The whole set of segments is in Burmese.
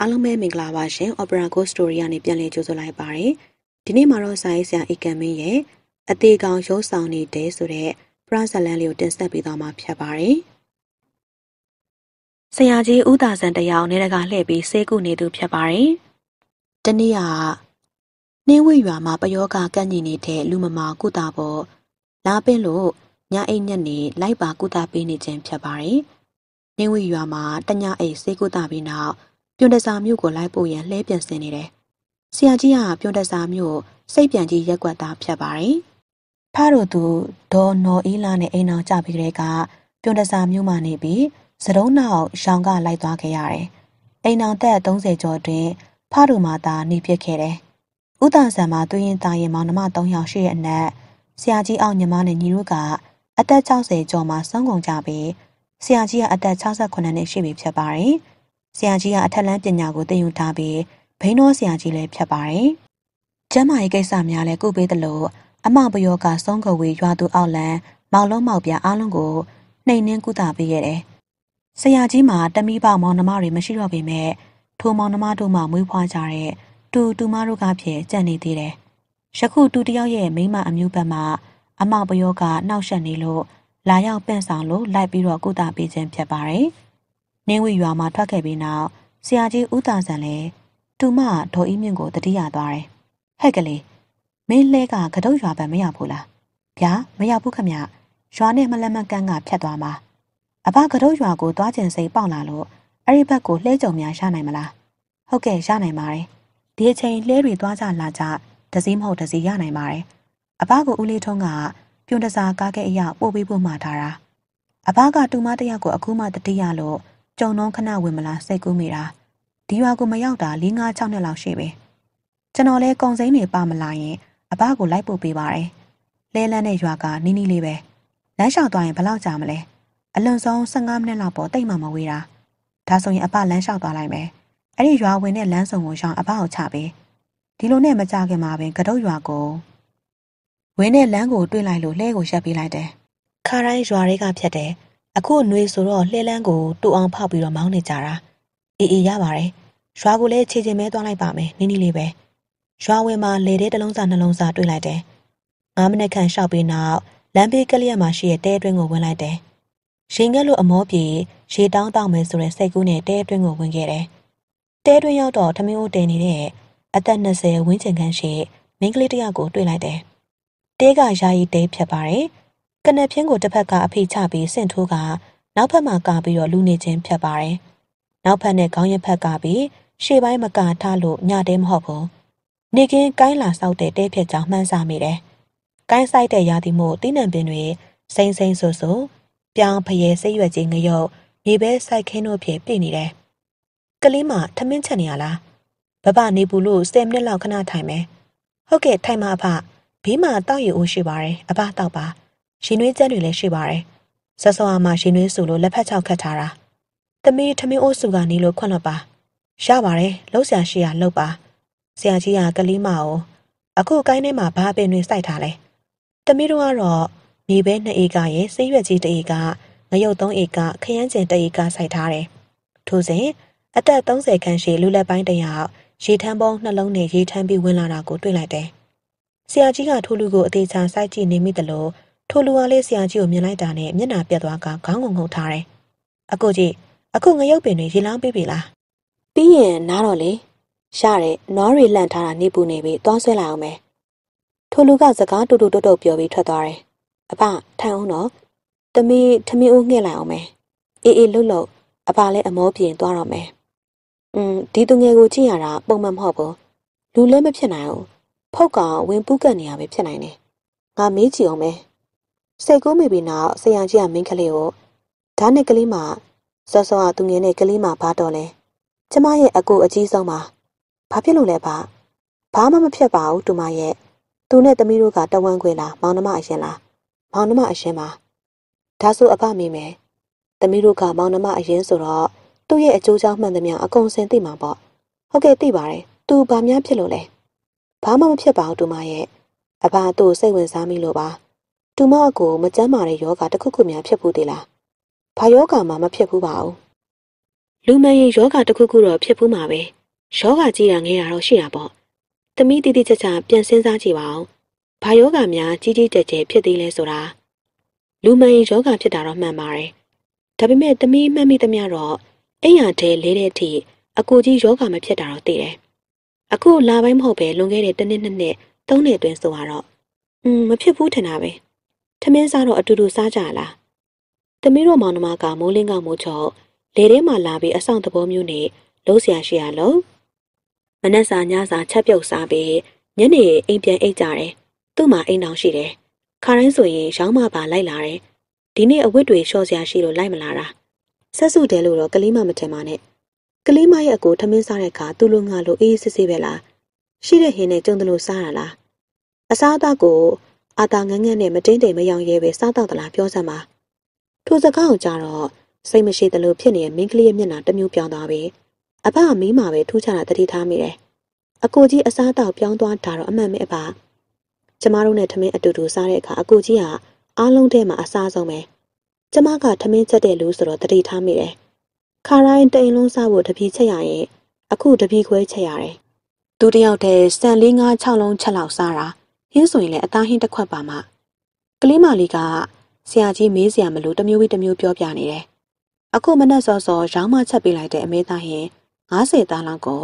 အားလုံးပဲမင်္ဂလာပါရှင် Opera Ghost Story ကနေပြန်လည်ကြိုဆိုလိုက်ပါတယ်ဒီနေ့မှာတော့စာရေးဆရာဧကံမင်းရဲ့အသေးကောင်ရုပ်ဆောင်နေတဲ့ဆိုတဲ့ပရဇလန်လေးကိုတင်ဆက်ပေးသွားမှာဖြစ်ပါတယ်ဆရာကြီးဦးသာဆန်တရားအောင်နေတကလှည့်ပြီးစေကုနေသူ ဖြစ်ပါတယ်တနေ့ကနှင်းဝရွာမှာပယောဂကန့်ညင်နေတဲ့လူမမာကုတာပေါ်လာပင့်လို့ညအိတ်ညက်နေလိုက်ပါကုတာပေးနေခြင်းဖြစ်ပါတယ်နှင်းဝရွာမှာတညအိတ်စေကုတာပြီးနောက်ပြွန်တစာမြို့ကိုလိုက်ပို့ရန်လှဲပြန်ဆင်နေတယ်။ဆရာကြီးကပြွန်တစာမြို့ကိုစိတ်ပြန်ကြီးရက်ွက်သားဖြတ်ပါတယ်။ဖားတို့သူဒေါ်နော်အေးလာနဲ့အိမ်အောင်ကြပြီးတဲ့ကပြွန်တစာမြို့မှာနေပြီးစတုံးနောက်ရှောင်းကလိုက်သွားခဲ့ရတယ်။အိမ်အောင်သက်30ကျော်တွင်ဖားတို့မှာသာနေပြစ်ခဲ့တယ်။ဥတာဆံမှာသူရင်တာရင်မောင်နှမ3ယောက်ရှိတဲ့အနက်ဆရာကြီးအောင်ညီမနဲ့ညီတို့ကအသက်60ကျော်မှာဆုံးကုန်ကြပြီးဆရာကြီးကအသက်68နှစ်ရှိပြီဖြစ်ပါတယ်။ဆရာကြီးကအထက်လန်းပညာကိုသင်ယူထားပြီးဘိန်းတော်ဆရာကြီးလည်းဖြစ်ပါတယ်။ကျမ်းမာရေးကိစ္စများလည်းကုပေးသလိုအမပယောကဆုံးကဝေရွာသူအောက်လန်းမောင်လုံးမောက်ပြအားလုံးကိုနှိမ်နှင်းကုသပေးခဲ့တယ်။ဆရာကြီးမှာတမိပေါမောင်နှမတွေမရှိတော့ပေမဲ့ထိုမောင်နှမတို့မှမွေးဖွားကြတဲ့တူတူမတို့ကဖြစ်ကြံ့နေသေးတယ်။ယခုတူတယောက်ရဲ့မိမအမျိုးဘက်မှာအမပယောကနှောက်ယှက်နေလို့လာရောက်ပန့်ဆောင်လို့လိုက်ပြီးတော့ကုသပေးခြင်းဖြစ်ပါတယ်။နင်းဝီရွာမှာထွက်ခဲ့ပြီးနောက်ဆရာကြီးဦးသာဆန်လည်းသူမဒေါ်အီးမြင့်ကိုတတိယသွားတယ်။ဟဲ့ကလေးမင်းလဲကကတုတ်ရွာဘက်မရောက်ဘူးလား။ဗျာမရောက်ဘူးခမ။ရွာနဲ့မလက်မကန်းကဖြတ်သွားမှာ။အဘကတုတ်ရွာကိုသွားကျင်စိတ်ပေါက်လာလို့အဲ့ဒီဘက်ကိုလှဲကြုံများရနိုင်မလား။ဟုတ်ကဲ့ရနိုင်ပါတယ်။ဒီအချိန်လှဲတွေသွားကြလာကြတစည်းမဟုတ်တစည်းရနိုင်ပါတယ်။အဘကိုဦးလေးထုံးကပြုံတစားကားခဲ့အရာပို့ပေးဖို့မှာထားတာ။အဘကတူမတယောက်ကိုအခုမှတတိယလို့ကြုံနှုံးခဏဝင်မလားစိတ်ကူးမိတာဒီရွာကိုမရောက်တာ၄၅6နှစ်လောက်ရှိပြီကျွန်တော်လဲကုံစိမ်းတွေပါမလာရင်အဘကိုလိုက်ပို့ပေးပါတယ်လဲလန်းတဲ့ရွာက နီးနီးလေးပဲလမ်းလျှောက်သွားရင်ဘယ်လောက်ကြာမလဲအလွန်ဆုံး15မိနစ်လောက်ပေါ်တိတ်မှမဝေးတာဒါဆိုရင်အဘလမ်းလျှောက်သွားလိုက်မယ်အဲ့ဒီရွာဝင်တဲ့လမ်းစုံကိုရှောင်အဘကိုချပေးဒီလိုနဲ့မကြခင်မှာပင်ကတုတ်ရွာကိုဝင်းတဲ့လမ်းကိုတွေ့လိုက်လို့လှဲကိုရှက်ပေးလိုက်တယ်ခါတိုင်းရွာတွေကဖြတ်တယ်အခုနှွေဆိုတော့လှဲလန်းကိုတူအောင်ဖောက်ပြီးတော့မောင်းနေကြတာအေးအေးရပါတယ်ရွာကိုလည်းခြေချင်မဲသွားလိုက်ပါမယ်နင်းနီလေးပဲရွာဝင်မှာလေတဲ့တလုံးစာနှလုံးစာတွေ့လိုက်တယ်၅မိနစ်ခန့်ရှောက်ပြီးနောက်လမ်းဘေးကလျက်မှာရှိတဲ့တဲအတွင်းကိုဝင်လိုက်တယ်ရင်ကက်လို့အမောပြေရေတောင်းတောင်းမယ်ဆိုတဲ့စိတ်ကူးနဲ့တဲအတွင်းကိုဝင်ခဲ့တယ်တဲအတွင်းရောက်တော့ထမင်းဦးတင်နေတဲ့အသက်20ဝန်းကျင်ခန့်ရှိမိန်းကလေးတယောက်ကိုတွေ့လိုက်တယ်တဲကယာယီတဲဖြတ်ပါတယ်ကနက်ဖြင်းကိုတစ်ဖက်ကအဖိချပြီးဆင့်ထိုးကနောက်ဖက်မှာကပြီးတော့လူနေချင်းဖြတ်ပါတယ်။နောက်ဖက်နဲ့ခေါင်းရဖက်ကပြီးရှေ့ပိုင်းမကထားလို့ညတဲမဟုတ်ဘူး။နေကင်းကိုင်းလာဆောက်တဲ့တဲဖြတ်ကြောင်မှန်းစားမိတယ်။ကိုင်းဆိုင်တဲ့ရာသီမို့တိနံပင်တွေစိမ့်စိမ့်ဆူဆူပြောင်းဖရဲစိတ်ရွက်ကြီးငရုတ်ရေပဲစိုက်ခင်းတို့ဖြင့်ပြည့်နေတယ်။ကလေးမထမင်းချက်နေရလား။ဘဘနေဘူးလို့10မိနစ်လောက်ခဏထိုင်မယ်။ဟုတ်ကဲ့ထိုင်ပါအဖ။ဘေးမှာတောက်ရည်အိုးရှိပါတယ်။အဖတောက်ပါ။ရင်နွေးကြက်တွေလည်းရှိပါတယ်။ဆက်စောအားမှာရင်နွေးစုလို့လက်ဖက်ချောက်ခတ်ထားတာ။သမီးထမင်းအိုးစုကနေလို့ခွန့်လွတ်ပါ။ရပါတယ်။လှုပ်ရှားရှိရလှုပ်ပါ။ဆရာကြီးကကလေးမကိုအခုကိုင်းထဲမှာဘာပင်တွေစိုက်ထားလဲ။သမီးတို့ကတော့မြေပဲ2ဧကရဲ့စိရွက်ကြီး1ဧကငရုတ်3ဧကခရမ်းကျင်1ဧကစိုက်ထားတယ်။ထို့စဉ်အသက်30ခန့်ရှိလူလက်ပိုင်းတယောက်ရေထမ်းပုံးနှလုံးနဲ့ရေထမ်းပြီးဝင်လာတာကိုတွေ့လိုက်တယ်။ဆရာကြီးကထိုလူကိုအသေးချာစိုက်ကြည့်နေမိသလိုထိုလူအားလေးဆရာကြီးကိုမြင်လိုက်တာနဲ့မျက်နှာပြက်သွားကခေါင်းငုံငုံထားတယ်။အကိုကြီးအခုငရုတ်ပင်တွေရေလောင်းပေးပြီလား။ပြီးရင်နားတော့လေ။ရတဲ့နွားတွေလှန့်ထားတာနေပူနေပြီသွားဆွဲလိုက်အောင်မယ်။ထိုလူကစကားတူတူတုတ်တုတ်ပြောပြီးထွက်သွားတယ်။အဖထိုင်အောင်တော့တမီးထမင်းဦးငှက်လိုက်အောင်မယ်။အေးအေးလှုပ်လှုပ်အဖလည်းအမောပြင်သွားတော့မယ်။อืมဒီသူငယ်ကိုကြည့်ရတာပုံမှန်မဟုတ်ဘူး။လူလည်းမဖြစ်နိုင်ဘူး။ဖောက်ကောင်ဝင်ပူးကတ်နေရပဲဖြစ်နိုင်တယ်။ငါမေးကြည့်အောင်မယ်။စိတ်ကူးမိပြီးနောက်ဆရာကြီးကမိန်းကလေးကိုဓာတ်နဲ့ကလေးမစောစောကသူငယ်နဲ့ကလေးမဘာတော်လဲကျမရဲ့အကူအကြီးဆုံးပါဘာဖြစ်လို့လဲပါဘာမှမဖြစ်ပါဘူးတူမရဲ့သူနဲ့သမီးတို့ကတဝမ်းခွေလားမောင်နှမအရှင်လားမောင်နှမအရှင်ပါဒါဆိုအဖမေးမယ်သမီးတို့ကမောင်နှမအရင်ဆိုတော့သူ့ရဲ့အကျိုးကြောင့်မှန်သမျှအကုန်စင်သိမှာပေါ့ဟုတ်ကဲ့သိပါတယ်သူဘာများဖြစ်လို့လဲဘာမှမဖြစ်ပါဘူးတူမရဲ့အဘသူ့စိတ်ဝင်စားမိလို့ပါသူမအကိုမကျမ်းမာတဲ့ယောဂတစ်ခုခုများဖြစ်ဘူးသေးလား။ဘာယောဂမှမဖြစ်ဘူးပါဘူး။လူမှန်ရင်ယောဂတစ်ခုခုတော့ဖြစ်ဘူးမှာပဲ။ယောဂကြည့်တာငဲတာတော့ရှိတာပေါ့။သမီးတိတိကျကျပြန်စဉ်းစားကြည့်ပါဦး။ဘာယောဂများကြီးကြီးကျယ်ကျယ်ဖြစ်သေးလဲဆိုတာလူမှန်ရင်ယောဂဖြစ်တာတော့မှန်ပါတယ်။ဒါပေမဲ့သမီးမှတ်မိသမျှတော့အိမ်ရထဲလေးတဲ့အထိအကိုကြီးယောဂမဖြစ်တာတော့သိတယ်။အခုလာပိုင်းမဟုတ်ပဲလွန်ခဲ့တဲ့တစ်နှစ်နှစ်နဲ့သုံးနှစ်အတွင်းဆိုတော့อืมမဖြစ်ဘူးထင်တာပဲ။ထမင်းစားတော့အတူတူစားကြလား။သမီးတို့မောင်နှမကမိုးလင်းကမိုးချော့လေထဲမှာလာပြီးအဆောင်သဘောမျိုးနဲ့လုံးဆရာရှိရလုံး။မနက်စာညစာချက်ပြုတ်စားပြီးညနေအိမ်ပြန်အိတ်ကြတယ်။သူ့မှာအိမ်တောင်ရှိတယ်။ခါတိုင်းဆိုရင် ရောင်းမပါလိုက်လာတယ်။ဒီနေ့အဝတ်တွေလျှော့ဆရာရှိလို့လိုက်မလာတာ။ဆက်စုတယ်လို့တော့ကလေးမမထင်ပါနဲ့။ကလေးမရဲ့အကိုထမင်းစားတဲ့အခါသူ့လိုငါလိုအေးအေးဆေးဆေးပဲလား။ရှိတဲ့ဟင်းနဲ့ကြုံတယ်လို့စားတာလား။အစားအသောက်ကိုအာသာငန်းငန်းနဲ့မတင်းတိမ်မယောင်ရဲပဲစားတော့သလားပြောစမ်းပါထိုစကားကိုကြားတော့စိတ်မရှိသလိုဖြစ်နေတဲ့မင်းကလေးရဲ့မျက်နှာတစ်မျိုးပြောင်းသွားပြီအဖကမင်းမာပဲထူးခြားတာတတိထားမိတယ်အကိုကြီးအစားအသောက်ပြောင်းသွားတာတော့အမှန်ပဲအဖကျမတို့နဲ့ထမင်းအတူတူစားတဲ့အခါအကိုကြီးကအားလုံးထဲမှာအစားဆုံးပဲကျမကထမင်းချက်တဲ့လူဆိုတော့တတိထားမိတယ်ခါတိုင်းတိန်လုံးစားဖို့တပီချက်ရရင်အခုတပီခွဲချက်ရတယ်သူတယောက်တည်းစံ၄၅၆လုံးချက်လောက်စားတာအင်းဆိုရင်လည်းအသားဟင်းတစ်ခွက်ပါမှကလေးမလေးကဆရာကြီးမေးစရာမလိုတမျိုးပြီးတမျိုးပြောပြနေတယ်။အခုမနဲ့စောစော ရောင်းမချက်ပေးလိုက်တဲ့အမေသားဟင်း90သားလောက်ကို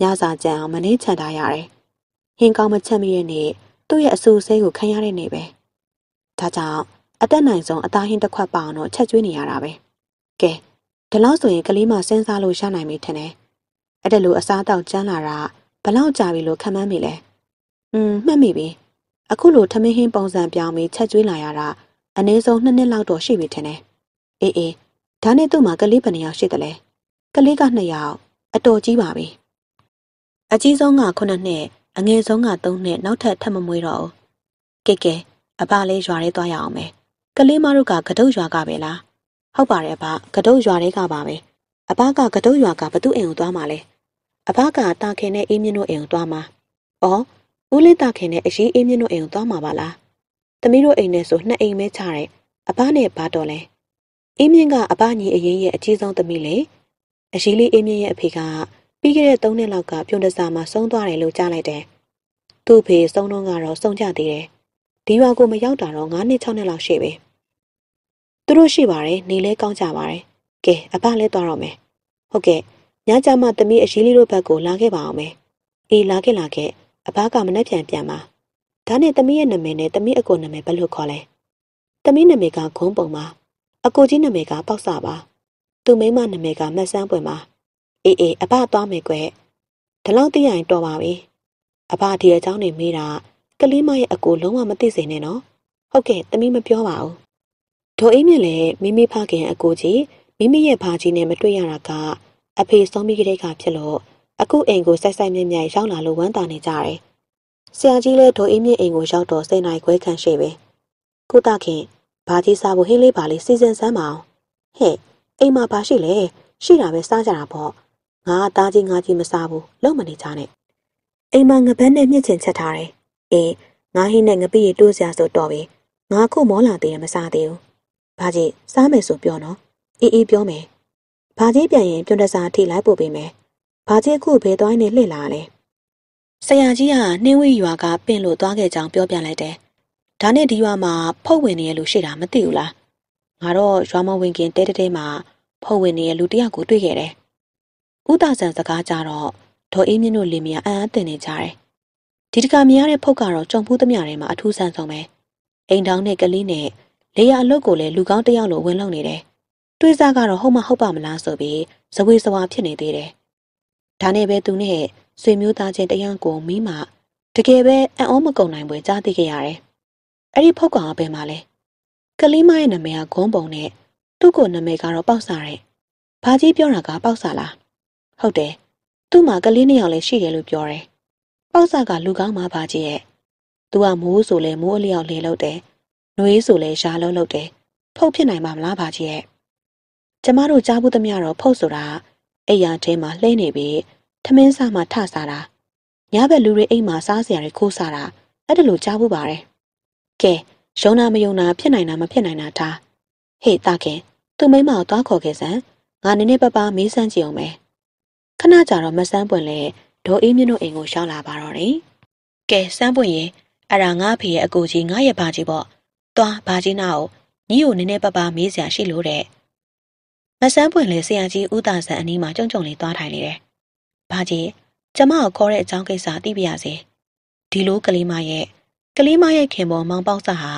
ညစာကြံအောင်မနေ့ချက်ထားရတယ်။ဟင်းကောင်းမချက်မိတဲ့နေ့သူ့ရဲ့အဆူဆဲကိုခံရတဲ့နေ့ပဲ။ဒါကြောင့်အသက်နိုင်ဆုံးအသားဟင်းတစ်ခွက်ပါအောင်တော့ချက်ကျွေးနေရတာပဲ။ကဲဒီလောက်ဆိုရင်ကလေးမစဉ်းစားလို့ရနိုင်ပြီထင်တယ်။အဲ့ဒါလိုအစားတောက်ကျန်းလာတာဘလောက်ကြာပြီလို့ခံမှန်းမိလဲ။อืมမှတ်မိပြီ။အခုလိုထမင်းဟင်းပုံစံပြောင်းပြီးချက်ကျွေးလာရတာအနည်းဆုံးနှစ်နှစ်လောက်တော့ရှိပြီထင်တယ်။အေးအေးဒါနဲ့သူ့မှာကလေးဘယ်နှယောက်ရှိသလဲ။ကလေးကနှစ်ယောက်အတော်ကြီးပါပြီ။အကြီးဆုံးကခုနှစ်နှစ်အငယ်ဆုံးကသုံးနှစ်နောက်ထပ်ထပ်မမွေးတော့ဘူး။ကဲကဲအဘလေးရွာလေးသွားရအောင်မယ်။ကလေးမတို့ကကတုတ်ရွာကပဲလား။ဟုတ်ပါတယ်အဘကတုတ်ရွာလေးကပါပဲ။အဘကကတုတ်ရွာကဘသူ့အိမ်ကိုသွားမှာလဲ။အဘကတာခင်နဲ့အေးမြင့်တို့အိမ်ကိုသွားမှာ။အော်။ဦးလင်းတခင်နဲ့အရင်အေးမြင့်တို့အိမ်ကိုသွားမှာပါလား။သမီးတို့အိမ်နဲ့ဆိုနှစ်အိမ်ပဲချတယ်။အဘနဲ့ဘာတော်လဲ။အေးမြင့်ကအဘညီအရင်ရဲ့အကြီးဆုံးသမီးလေ။အရင်လေးအေးမြင့်ရဲ့အဖေကပြီးခဲ့တဲ့၃နှစ်လောက်ကပြုံတစာမှာဆုံးသွားတယ်လို့ကြားလိုက်တယ်။သူ့အဖေဆုံးတော့ကတော့ဆုံးကြသေးတယ်။ဒီရွာကိုမရောက်တာတော့၅နှစ်၆နှစ်လောက်ရှိပြီ။သူတို့ရှိပါတယ်နေလဲကောင်းကြပါတယ်။ကဲအဘလည်းသွားတော့မယ်။ဟုတ်ကဲ့ညကြမှသမီးအရေးလေးတို့ဘက်ကိုလာခဲ့ပါအောင်မယ်။အေးလာခဲ့လာခဲ့။အဘကမနှက်ပြန်ပြန်ပါဒါနဲ့သမီးရဲ့နာမည်နဲ့သမီးအကိုနာမည်ဘယ်လိုခေါ်လဲသမီးနာမည်ကဂုံးပုံပါအကိုကြီးနာမည်ကပေါက်စပါ သူမိမနာမည်ကမဆန်းပွင့်ပါအေးအေးအဘသွားမယ်ကွယ်ဒီလောက်သိရရင်တော်ပါပြီအဘဒီအကြောင်းနေမေးတာကလေးမရဲ့အကိုလုံးဝမသိစေနဲ့နော်ဟုတ်ကဲ့သမီးမပြောပါဘူးဒေါ်အေးမြင့်လည်းမိမိဖခင် အကိုကြီးမိမိရဲ့ဖာကြီးနဲ့မတွေ့ရတာကအဖေဆုံးပြီးကလေးကဖြစ်လို့အခုအိမ်ကိုစိုက်စိုက်မြဲမြဲရောက်လာလို့ဝမ်းသာနေကြတယ်။ဆရာကြီးလည်းဒေါ်အေးမြင့်အိမ်ကိုရောက်တော့စိတ်နိုင်ခွဲခံရှိပဲ။ကိုတခင်ဘာကြီးစားဖို့ဟင်းလေးပါလေးစီစဉ်စမ်းမအောင်။ဟဲ့အိမ်မှာဘာရှိလဲရှိတာပဲစားကြတာပေါ့။ငါကသားကြီးငါကြီးမစားဘူးလုံမနေချနဲ့။အိမ်မှာငပန်းနဲ့မြင့်ချင်ချက်ထားတယ်။အေးငါဟင်းနဲ့ငပိရီတိုးစရာဆိုတော့ပဲ။ငါခုမောလာသေးတယ်မစားသေးဘူး။ဘာကြီးစားမယ်ဆိုပြောနော်။အေးအေးပြောမယ်။ဘာကြီးပြန်ရင်ပြုံးတစားထိလိုက်ပို့ပေးမယ်။ဘာကြီးအခုဘယ်သွားနေလှည့်လာလဲဆရာကြီးကနှင်းဝိရွာကပင့်လို့သွားခဲ့ကြောင်းပြောပြလိုက်တယ်ဒါနဲ့ဒီရွာမှာဖုတ်ဝင်နေရလို့ရှိတာမသိဘူးလားငါတော့ရွာမဝင်ခင်တဲတဲတဲမှာဖုတ်ဝင်နေရလူတယောက်ကိုတွေ့ခဲ့တယ်ဥဒဆန်စကားကြတော့ဒေါ်အေးမြင့်တို့လင်မယားအံ့အားတင်နေကြတယ်ဒီတခါမြင်ရတဲ့ဖုတ်ကတော့ကြုံဖူးသမျှထဲမှာအထူးဆန်းဆုံးပဲအိမ်တောင်းနဲ့ကလေးနဲ့လေယာအလုတ်ကိုလည်းလူကောင်းတယောက်လိုဝင်လုံနေတယ်တွေးစားကတော့ဟုတ်မဟုတ်ပါမလားဆိုပြီးဇဝေဇဝါဖြစ်နေသေးတယ်ဒါနဲ့ပဲသူနဲ့ဆွေမျိုးသားချင်းတယောက်ကိုမိမတကယ်ပဲအံ့ဩမကုန်နိုင်ပွဲကြားသိခဲ့ရတယ်။အဲ့ဒီဖောက်ကောင်အပင်မှာလဲကလေးမရဲ့နာမည်ကဂုံးပုံနဲ့သူ့ကိုနာမည်ကတော့ပေါက်စားတယ်။ဘာကြီးပြောတာကပေါက်စားလား။ဟုတ်တယ်။သူ့မှာကလေးနှစ်ယောက်လည်းရှိတယ်လို့ပြောတယ်။ပေါက်စားကလူကောင်းမှဘာကြီးရဲ့။သူကမိုးဆိုလဲမိုးအလျောက်လေလုပ်တယ်။နှွေးဆိုလဲရှားလုံးလုပ်တယ်။ဖုတ်ဖြစ်နိုင်ပါမလားဘာကြီးရဲ့။ကျမတို့ကြားဘူးသမျှတော့ဖုတ်ဆိုတာအဲ့ရထဲမှာလှဲနေပြီးထမင်းစားမှထစားတာညဘက်လူတွေအိမ်မှာစားစရာတွေခိုးစားတာအဲ့ဒါလိုကြားဖို့ပါတယ်ကဲယုံနာမယုံနာဖြစ်နိုင်တာမဖြစ်နိုင်တာဒါဟေ့တာခင်သူမိမကိုသွားခေါ်ခဲ့စမ်းငါနည်းနည်းပပမေးစမ်းကြည့်အောင်မယ်ခဏကြာတော့မစမ်းပွင့်လဲဒေါ်အေးမြင့်တို့အိမ်ကိုရောက်လာပါတော့တယ်ကဲစမ်းပွင့်ရင်အဲ့ဒါငါဖေရဲ့အကိုကြီးငါရဲ့ဘာကြီးပေါ့သွားဘာကြီးနာကိုညီကိုနည်းနည်းပပမေးစရာရှိလို့တဲ့မဆန်းပွင့်လေဆရာကြီးဦးသာဆန်အနီးမှာကြုံကြုံလေးသွားထိုင်နေတယ်။ဘာကြီးကျမကိုခေါ်တဲ့အကြောင်းကိစ္စသိပြရစေ။ဒီလိုကလေးမရဲ့ကလေးမရဲ့ခင်ပေါ်မောင်ပေါက်စဟာ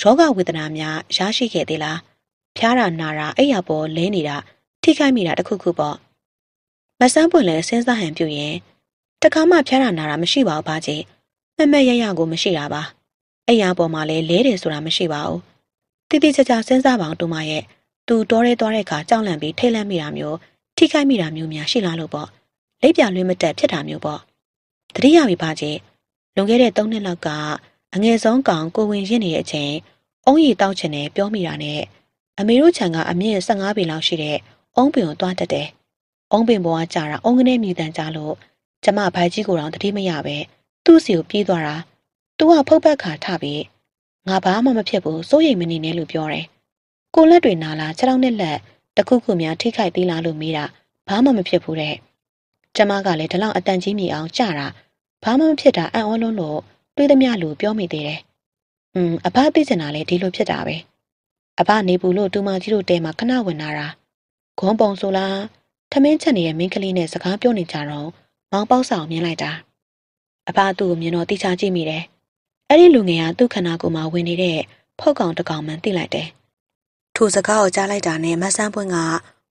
ယောဂဝေဒနာများရရှိခဲ့သေးလား။ဖျားတာနာတာအဲ့ရပေါ်လဲနေတာထိခိုက်မိတာတခုခုပေါ့။မဆန်းပွင့်လေစဉ်းစားဟန်ပြုရင်တခါမှဖျားတာနာတာမရှိပါဘူးဘာကြီး။မမက်ရရကိုမရှိတာပါ။အဲ့ရပေါ်မှာလဲလဲတယ်ဆိုတာမရှိပါဘူး။တိတိကျကျစဉ်းစားပါအောင်တူမရဲ့။သူတော်ရဲသွားတဲ့အခါကြောက်လန့်ပြီးထိတ်လန့်မိတာမျိုးထိခိုက်မိတာမျိုးများရှိလားလို့ပေါ့လက်ပြလွင်မတက်ဖြစ်တာမျိုးပေါ့တတိယမိဘချင်းလွန်ခဲ့တဲ့၃နှစ်လောက်ကအငယ်ဆုံးကောင်ကိုဝင်ရင့်နေတဲ့အချိန်အုံးရီတောက်ချင်တယ်ပြောမိတာနဲ့အမေတို့ခြံကအမြင့်15ပေလောက်ရှိတဲ့အုံးပင်ကိုသွားတက်တယ်။အုံးပင်ပေါ်ကကြာတာအုံးကနေမြည်တမ်းကြလို့ကျမဘိုင်ကြီးကိုတော့တတိမရပဲသူ့စီကိုပြေးသွားတာ။သူကဖုတ်ဘက်ခါထပြီးငါဘာမှမဖြစ်ဘူးစိုးရိမ်မနေနဲ့လို့ပြောတယ်ကိုလက်တွေနာလားခြေထောက်နဲ့လက်တခုခုများထိခိုက်သေးလားလို့မေးတာဘာမှမဖြစ်ဘူးတဲ့ကျမကလည်းဒီလောက်အတန်ကြီးမြည်အောင်ကြတာဘာမှမဖြစ်တာအံ့ဩလွန်းလို့တွေးသမျှလို့ပြောမိသေးတယ်။음အဖသိကျင်တာလည်းဒီလိုဖြစ်တာပဲ။အဖနေဘူးလို့တူမကြီးတို့တဲမှာခဏဝင်လာတာ။ဂွန်ပုံဆိုလားထမင်းချက်နေတဲ့မိန်းကလေးနဲ့စကားပြောနေကြတော့မောင်ပေါက်ဆောင်မြင်လိုက်တာ။အဖသူ့ကိုမြင်တော့တိချာကြည့်မိတယ်။အဲ့ဒီလူငယ်ကသူ့ခန္ဓာကိုယ်မှာဝင်နေတဲ့ဖောက်ကောင်တကောင်မှန်သိလိုက်တယ်။ထိုစကားကိုကြားလိုက်တာနဲ့မဆန်းပွင့်က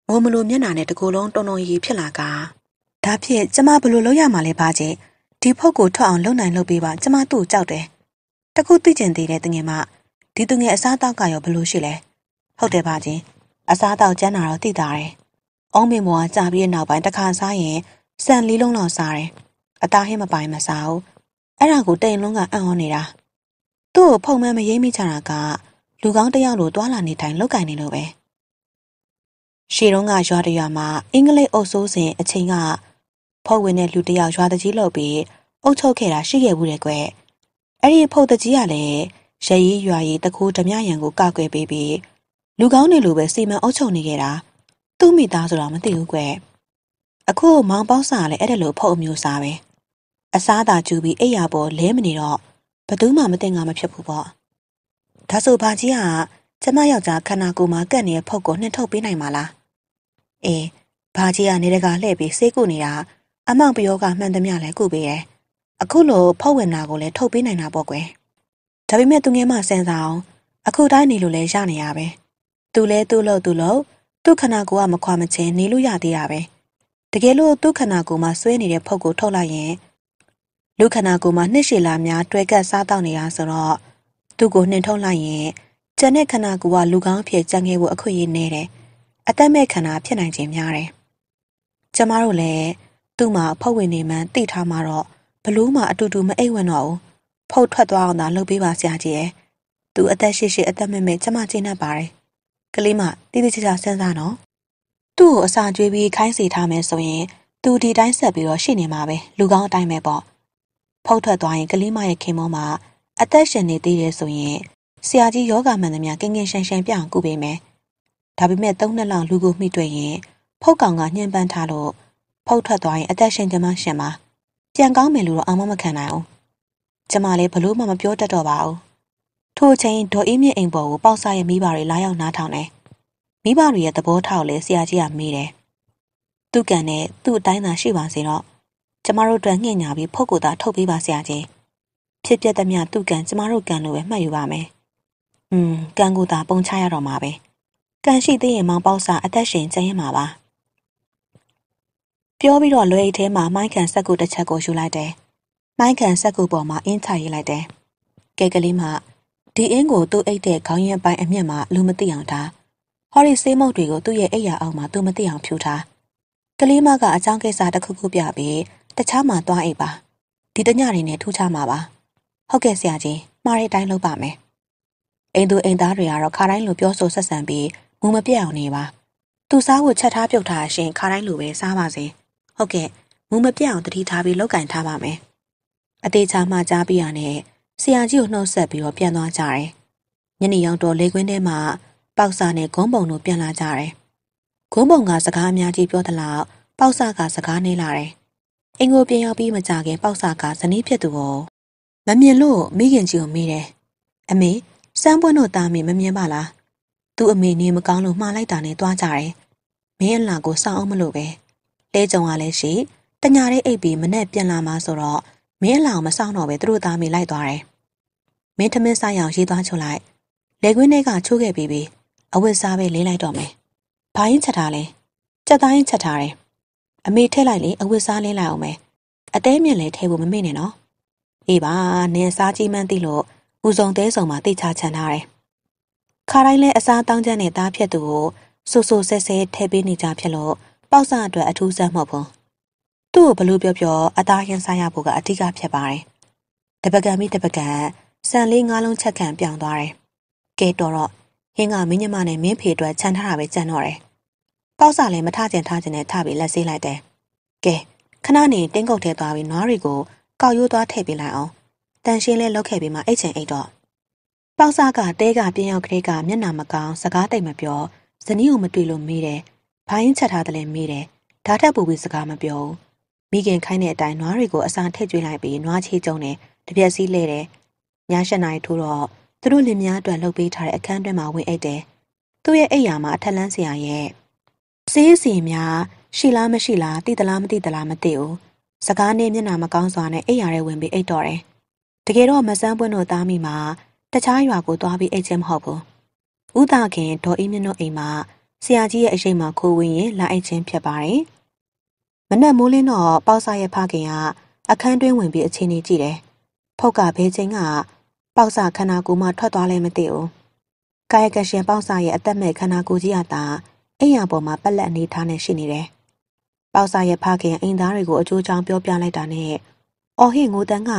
ငိုမလို့မျက်နှာနဲ့တကူလုံးတုံတုံရီဖြစ်လာကဒါဖြင့်ကျမဘလို့လောက်ရမှာလဲပါကျင်ဒီဖုတ်ကိုထွက်အောင်လုံနိုင်လုပ်ပေးပါကျမသူ့ကိုကြောက်တယ်တကူသိကျင်သေးတယ်တငယ်မဒီတငယ်အစားတောက်ကရောဘလို့ရှိလဲဟုတ်တယ်ပါကျင်အစားတောက်ကျန်းတာတော့သိတာတယ်အုံးမင်မောကကြာပြီးတဲ့နောက်ပိုင်းတခါစားရင်စံလေးလုံးလောက်စားတယ်အသားဟင်းမပိုင်မစားဘူးအဲ့ဒါကိုတိန်လုံးကအံ့ဩနေတာသူ့ကိုဖုံမှန်းမရိမ့်မိချတာကလူကောင်းတယောက်လိုတွာလာနေတိုင်းလောက်ကင်နေလို့ပဲရှေ့တုန်းကရွာတရွာမှာအင်္ဂလိပ်အုပ်စိုးစဉ်အချိန်ကဖုတ်ဝင်တဲ့လူတယောက်ရွာတကြီးလောက်ပြီးအုပ်ချုပ်ခဲ့တာရှိခဲ့ဘူးတဲ့ကွအဲ့ဒီဖုတ်တကြီးကလည်းရရေးရွာရေးတကူဓမြရန်ကိုကောက်ွယ်ပေးပြီးလူကောင်းတွေလိုပဲစီမံအုပ်ချုပ်နေခဲ့တာသူ့မိသားဆိုတာမသိဘူးကွအခုမောင်ပေါက်စာလည်းအဲ့ဒါလိုဖုတ်အမျိုးစားပဲအစားသာကျူပြီးအိယာပေါ်လဲမနေတော့ဘသူမှမတင်ကမဖြစ်ဘူးပေါ့။ဒါဆိုဘာကြီးဟာကျမယောက်ျားခန္ဓာကိုယ်မှာကတ်နေတဲ့ဖောက်ကိုနှစ်ထုတ်ပေးနိုင်မှာလား။အင်းဘာကြီးကနေတကလှည့်ပြီးစေးကုနေတာအမောင်ပယောကမှန်သမျှလဲကုပေးရဲ့။အခုလိုဖောက်ဝင်တာကိုလည်းထုတ်ပေးနိုင်တာပေါ့ကွယ်။ဒါပေမဲ့သူငယ်မစင်စားအောင် အခုတိုင်းနေလို့လဲရနေရပဲ။သူလဲသူ့လို့သူ့လို့သူ့ခန္ဓာကိုယ်ကမခွာမချင်းနေလို့ရသေးတာပဲ။တကယ်လို့သူ့ခန္ဓာကိုယ်မှာဆွဲနေတဲ့ဖောက်ကိုထုတ်လိုက်ရင်လူခန္ဓာကိုယ်မှာနှိရှိလာများတွဲကပ်စားတောက်နေတာဆိုတော့သူ့ကိုနှင်ထုတ်လိုက်ရင်ကျန်တဲ့ခန္ဓာကိုယ်ကလူကောင်းဖြစ်ကြံခဲ့ဖို့အခွင့်အရေးနည်းတယ်။အသက်မဲ့ခန္ဓာဖြစ်နိုင်ခြင်းများတယ်။ကျမတို့လည်းသူ့မှာဖောက်ဝင်နေမှန်းသိထားမှတော့ဘလို့မှ အတူတူမအိပ်ဝင်တော့ဘူး။ဖောက်ထွက်သွားအောင်သာလုပ်ပေးပါဆရာကြီးရဲ့။သူအသက်ရှိရှိအသက်မဲ့မဲ့ကျမကျေနပ်ပါတယ်။ကလေးမတိတိကျကျစဉ်းစားနော်။သူ့ကိုအစာကျွေးပြီးခိုင်းစေထားမယ်ဆိုရင်သူဒီတိုင်းဆက်ပြီးတော့ရှိနေမှာပဲလူကောင်းအတိုင်းပဲပေါ့။ဖောက်ထွက်သွားရင်ကလေးမရဲ့ခင်မုန်းမှာအသက်ရှင်နေသေးတယ်ဆိုရင်ဆရာကြီးယောဂမှန်သမျှကင်ကင်ရှန်ရှန်ပြအောင်ကုပေးမယ်။ဒါပေမဲ့သုံးနှစ်လောက်လူကိုမိတွေ့ရင်ဖုတ်ကောင်ကညှဉ်းပန်းထားလို့ဖုတ်ထွက်သွားရင်အသက်ရှင်ကြမရှင်ပါ။ပြန်ကောင်းမယ်လို့တော့အောင်မမခံနိုင်ဘူး။ကျမလည်းဘလို့မှမပြောတတ်တော့ပါဘူး။ထို့ချိန်ဒေါ်အေးမြင့်အိမ်ပေါ်ကိုပေါက်စားရဲ့မိဘတွေလာရောက်နားထောင်တယ်။မိဘတွေရဲ့သဘောထားကိုလည်းဆရာကြီးကမေးတယ်။သူ့ကံနဲ့သူ့အတိုင်းသာရှိပါစေတော့။ကျမတို့အတွက်ညှင့်ညာပြီးဖုတ်ကိုသာထုတ်ပေးပါဆရာကြီး။ဖြစ်ပျက်သမျှသူ့ကံကျမတို့ကံလိုပဲမှတ်ယူပါမယ်။음ကံကိုသာပုံချရတော့မှာပဲ။ကံရှိသေးရင်မောင်ပေါ့စာအသက်ရှင်ကျရင်မှာပါ။ပြောပြီးတော့လွယ်အိတ်ထဲမှာမိုင်းခံဆက်ကူတစ်ချက်ကိုယူလိုက်တယ်။မိုင်းခံဆက်ကူပေါ်မှာအင်းချရေးလိုက်တယ်။ကဲကလေးမှဒီအင်းကိုသူ့အိတ်တဲ့ခေါင်းရံပိုင်းအမြင့်မှာလူမသိအောင်ထား။ဟော်ရီစေးမုတ်တွေကိုသူ့ရဲ့အိတ်ရအောင်မှာသူမသိအောင်ဖြူထား။ကလေးမကအချောင်းကိစ္စတစ်ခုခုပြပြီးတခြားမှာသွားအိတ်ပါ။ဒီတညတွေနဲ့ထူးခြားမှာပါ။ဟုတ်ကဲ့ဆရာကြီးမှားတဲ့အတိုင်းလုပ်ပါမယ်။အိမ်သူအိမ်သားတွေကတော့ခါတိုင်းလိုပြောဆိုဆက်ဆံပြီးမူမပြတ်အောင်နေပါ။သူစားကိုချက်ထားပြုတ်ထားရှင်ခါတိုင်းလိုပဲစားပါစေ။ဟုတ်ကဲ့မူမပြတ်အောင်တတိထားပြီးလောက်ကင်ထားပါမယ်။အသေးချာမှကြားပြရနဲ့ဆရာကြီးကိုနှုတ်ဆက်ပြီးတော့ပြန်သွားကြတယ်။ညနေရောက်တော့လေကွင်းထဲမှာပေါက်စာနဲ့ဂုံးပုံတို့ပြန်လာကြတယ်။ဂုံးပုံကစကားအများကြီးပြောသလောက်ပေါက်စာကစကားနေလာတယ်။အင်ကိုပြင်ရောက်ပြီးမကြခင် ပေါက်စာကဇနီးဖြစ်သူကိုမမြင်လို့မိခင်ကြီးကိုမေးတယ်။အမေစမ်းပွင့်တို့သားမေမမြင်ပါလား။သူ့အမေနေမကောင်းလို့မှားလိုက်တာနဲ့တွားကြတယ်။မင်းအလှကိုစောင့်အောင်မလို့ပဲ။တဲကြုံကလည်းရှိတညာတဲ့အိပ်ပြီးမနဲ့ပြန်လာမှဆိုတော့မင်းအလှကိုမစောင့်တော့ပဲသူတို့သားမေလိုက်သွားတယ်။မင်းသမင်းစားရအောင်ရေးသွားချုပ်လိုက်။လေခွင်းထဲကချိုးခဲ့ပြီးပြီးအဝတ်စားပဲလင်းလိုက်တော့မယ်။ဘာရင်ချက်ထားလဲ။ချက်သားရင်ချက်ထားတယ်။အမေထည့်လိုက်လေအဝတ်စားလင်းလိုက်အောင်မယ်။အသေးမြင့်လည်းထည့်ဖို့မမေ့နဲ့နော်။အေးပါနင်စားကြီးမှန်းသိလို့ဦးစုံသေးစုံမှာတိတ်ချချန်ထားတယ်။ခါတိုင်းလဲအစားတောင်းချက်နဲ့တားဖြတ်သူကိုဆူဆူဆဲဆဲထဲပေးနေကြဖြစ်လို့ပေါက်စအတွက်အထူးဆန်းမဟုတ်ဘူး။သူ့ကိုဘလို့ပြောပြော အသားရင်ဆိုင်ရဖို့ကအထူးကဖြစ်ပါတယ်။တပကံမိတပကံဆန်လေးငါးလုံးချက်ခံပြောင်းသွားတယ်။ကဲတော်တော့ဟင်းကမင်းညမနဲ့မင်းဖေအတွက်ခြံထားတာပဲကြံတော့တယ်။ပေါက်စလည်းမထကျင်ထားကျင်နဲ့ထပြီးလက်ဆေးလိုက်တယ်။ကဲခဏနေတင်းကုတ်ထဲသွားပြီးနွားတွေကိုကောက်ရိုးသွားထည့်ပေးလိုက်အောင်တန်ရှင်းလေးလောက်ခဲ့ပြီးမှအိတ်ချင်အိတ်တော့ပေါက်စားကတဲကပြင်းရောက်ကလေးကမျက်နာမကောင်းစကားတိတ်မပြောဇနီးကိုမတွေ့လို့မေးတယ်။ဘာရင်ချက်ထားတယ်လဲမေးတယ်။ဓာတ်ထက်ပူပြီးစကားမပြောဘူး။မိခင်ခိုင်းတဲ့အတိုင်းနွားတွေကိုအစာထည့်ကျွေးလိုက်ပြီးနွားချေးကျုံတယ်တပြက်စီးလဲတယ်။ည၈နာရီထိုးတော့သူတို့လင်မယားအတွက်လှုပ်ပေးထားတဲ့အခန်းတွင်းမှာဝင်အိတ်တယ်။သူ့ရဲ့အိတ်ရာမှာအထက်လန်းဆရာရဲ့စေးစီများ ရှိလားမရှိလားသိသလားမသိသလားမသိဘူး။စကားနဲ့မျက်နှာမကောင်းစွာနဲ့အိပ်ရာထဲဝင်ပြီးအိပ်တော့တယ်။တကယ်တော့မဆန်းပွင့်တို့သားမိမှာတခြားရွာကိုသွားပြီးအိတ်ချင်းမဟုတ်ဘူး။ဥတာခင်ဒေါ်အေးမြင့်တို့အိမ်မှာဆရာကြီးရဲ့အရှိန်မှာခိုးဝင်ရင်လာအိတ်ချင်းဖြစ်ပါတယ်။မနက်မိုးလင်းတော့ပေါ့ဆာရဲ့ဖခင်ကအခန်းတွင်းဝင်ပြီးအခြေအနေကြည့်တယ်။ဖောက်ကဘဲချင်းကပေါ့ဆာခန္ဓာကိုယ်မှထွက်သွားလဲမသိဘူး။ကာယကရှင်ပေါ့ဆာရဲ့အသက်မဲ့ခန္ဓာကိုယ်ကြီးကသာအိမ်ရပေါ်မှာပက်လက်အနေထားနဲ့ရှိနေတယ်။ပေါက်စာရဲ့ဖခင်အိမ်သားတွေကိုအကျိုးကြောင်းပြောပြလိုက်တာနဲ့အော်ဟစ်ငိုတန်းက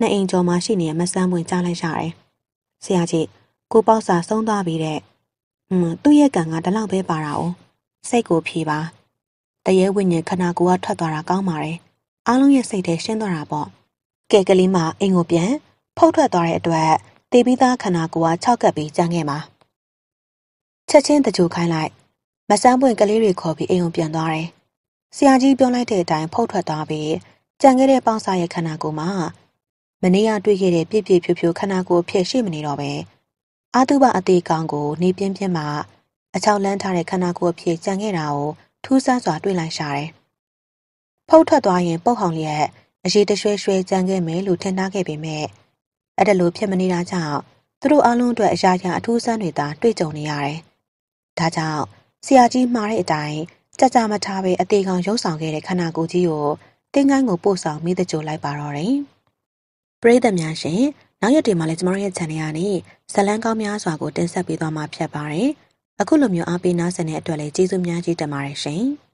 နှစ်အိမ်ကျော်မှရှိနေတဲ့မဆန်းပွင့်ကြားလိုက်ရတယ်။ဆရာကြီးကိုပေါက်စာဆုံးသွားပြီတဲ့။ဟွန်းသူ့ရဲ့ကံကဒီလောက်ပဲပါတာ哦။စိတ်ကိုဖြေပါ။တရေဝိညာဉ်ခန္ဓာကိုယ်ကထွက်သွားတာကောင်းပါတယ်။အားလုံးရဲ့စိတ်ထဲရှင်းသွားတာပေါ့။ကဲကလေးမအိမ်ကိုပြန်ဖုတ်ထွက်သွားတဲ့အတွက်တေပိသားခန္ဓာကိုယ်က၆ကပ်ပြီးကြမ်းခဲ့မှာ။ချက်ချင်းတကြိုခိုင်းလိုက်မဆန်းပွင့်ကလေးတွေခေါ်ပြီးအိမ်ကိုပြန်သွားတယ်။ဆရာကြီးပြောလိုက်တဲ့အတိုင်းဖုတ်ထွက်သွားပြီးကြံခဲ့တဲ့ပေါင်းစာရဲ့ခန္ဓာကိုယ်မှာမနေ့ကတွေ့ခဲ့တဲ့ပြည့်ပြည့်ဖြူဖြူခန္ဓာကိုယ်ဖြစ်ရှိမနေတော့ပဲအာတုဘအသေးကောင်ကိုနေပြင်းပြင်းမှအချောက်လန်းထားတဲ့ခန္ဓာကိုယ်အဖြစ်ကြံခဲ့တာကိုထူးဆန်းစွာတွေ့လိုက်ရှာတယ်။ဖုတ်ထွက်သွားရင်ပုတ်ဟောင်လျက်အရေးတရွှဲရွှဲကြံခဲ့မယ်လို့ထင်ထားခဲ့ပေမဲ့အဲ့ဒါလိုဖြစ်မနေတာကြောင့်သူတို့အားလုံးအတွက်အရာရာအထူးဆန်းတွေသာတွေ့ကြုံနေရတယ်။ဒါကြောင့်ဆရာကြီးမှားတဲ့အတိုင်းကြကြမထားပဲအသေးကောင်ရုပ်ဆောင်ခဲ့တဲ့ခန္ဓာကိုယ်ကြီးကိုသင်္ကန်းကိုပို့ဆောင်မိသကြိုလိုက်ပါတော့တယ်။ပရိသတ်များရှင်နောက်ရက်တွေမှာလည်းကျမတို့ရဲ့ channel ကနေဇလံကောင်းများစွာကိုတင်ဆက်ပေးသွားမှာဖြစ်ပါတယ်။အခုလိုမျိုးအားပေးနားဆင်တဲ့အတွက်လည်းကျေးဇူးများကြီးတင်ပါတယ်ရှင်။